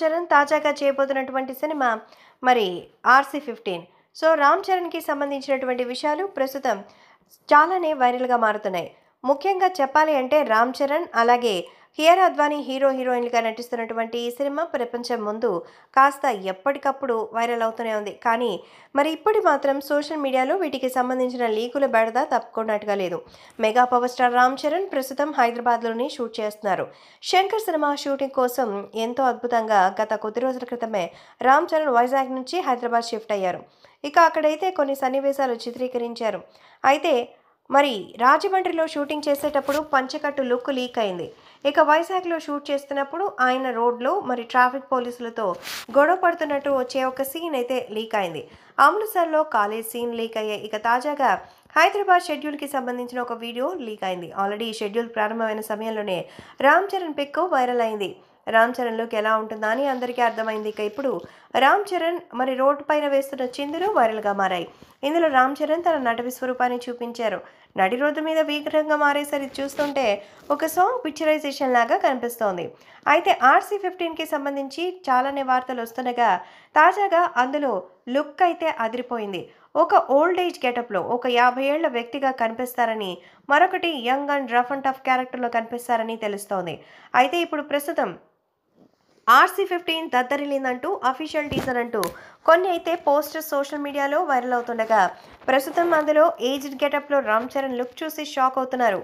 చరణ్ తాజాగా చేయబోతున్నటువంటి సినిమా మరి ఆర్సీ ఫిఫ్టీన్ సో రామ్ చరణ్కి సంబంధించినటువంటి విషయాలు ప్రస్తుతం చాలానే వైరల్గా మారుతున్నాయి ముఖ్యంగా చెప్పాలి అంటే రామ్ చరణ్ అలాగే హియర్ అద్వానీ హీరో హీరోయిన్లుగా నటిస్తున్నటువంటి ఈ సినిమా ప్రపంచం ముందు కాస్త ఎప్పటికప్పుడు వైరల్ అవుతూనే ఉంది కానీ మరి ఇప్పటి మాత్రం సోషల్ మీడియాలో వీటికి సంబంధించిన లీకుల బెడద తప్పుకున్నట్టుగా లేదు mega power star Ram Charan ప్రస్తుతం హైదరాబాద్లోనే షూట్ చేస్తున్నారు శంకర్ సినిమా షూటింగ్ కోసం ఎంతో అద్భుతంగా గత కొద్ది రోజుల క్రితమే రామ్ చరణ్ వైజాగ్ నుంచి హైదరాబాద్ షిఫ్ట్ అయ్యారు ఇక అక్కడైతే కొన్ని సన్నివేశాలు చిత్రీకరించారు అయితే మరి రాజమండ్రిలో షూటింగ్ చేసేటప్పుడు పంచకట్టు లుక్ లీక్ అయింది ఇక వైజాగ్లో షూట్ చేస్తున్నప్పుడు ఆయన రోడ్లో మరి ట్రాఫిక్ పోలీసులతో గొడవ పడుతున్నట్టు వచ్చే ఒక సీన్ అయితే లీక్ అయింది అమృత్సర్లో కాలేజ్ సీన్ లీక్ అయ్యే ఇక తాజాగా హైదరాబాద్ షెడ్యూల్కి సంబంధించిన ఒక వీడియో లీక్ అయింది ఆల్రెడీ ఈ షెడ్యూల్ ప్రారంభమైన సమయంలోనే రామ్ చరణ్ పిక్ వైరల్ అయింది రామ్ చరణ్ లుక్ ఎలా ఉంటుందా అని అందరికీ అర్థమైంది ఇక ఇప్పుడు రామ్ చరణ్ మరి రోడ్డు పైన వేస్తున్న చిందులు వైరల్గా మారాయి ఇందులో రామ్ చరణ్ తన నటవి స్వరూపాన్ని చూపించారు నడి రోడ్డు మీద విగ్రహంగా మారేసరి చూస్తుంటే ఒక సాంగ్ పిక్చరైజేషన్ లాగా కనిపిస్తోంది అయితే ఆర్సీ ఫిఫ్టీన్కి సంబంధించి చాలానే వార్తలు వస్తుండగా తాజాగా అందులో లుక్ అయితే అదిరిపోయింది ఒక ఓల్డ్ ఏజ్ గెటప్లో ఒక యాభై ఏళ్ల వ్యక్తిగా కనిపిస్తారని మరొకటి young and rough and tough క్యారెక్టర్లో కనిపిస్తారని తెలుస్తోంది అయితే ఇప్పుడు ప్రస్తుతం ఆర్సీ ఫిఫ్టీన్ దద్దరిల్లిందంటూ అఫీషియల్ టీజర్ అంటూ కొన్ని అయితే పోస్టర్ సోషల్ మీడియాలో వైరల్ అవుతుండగా ప్రస్తుతం అందులో ఏజ్డ్ గెటప్లో రామ్ చరణ్ లుక్ చూసి షాక్ అవుతున్నారు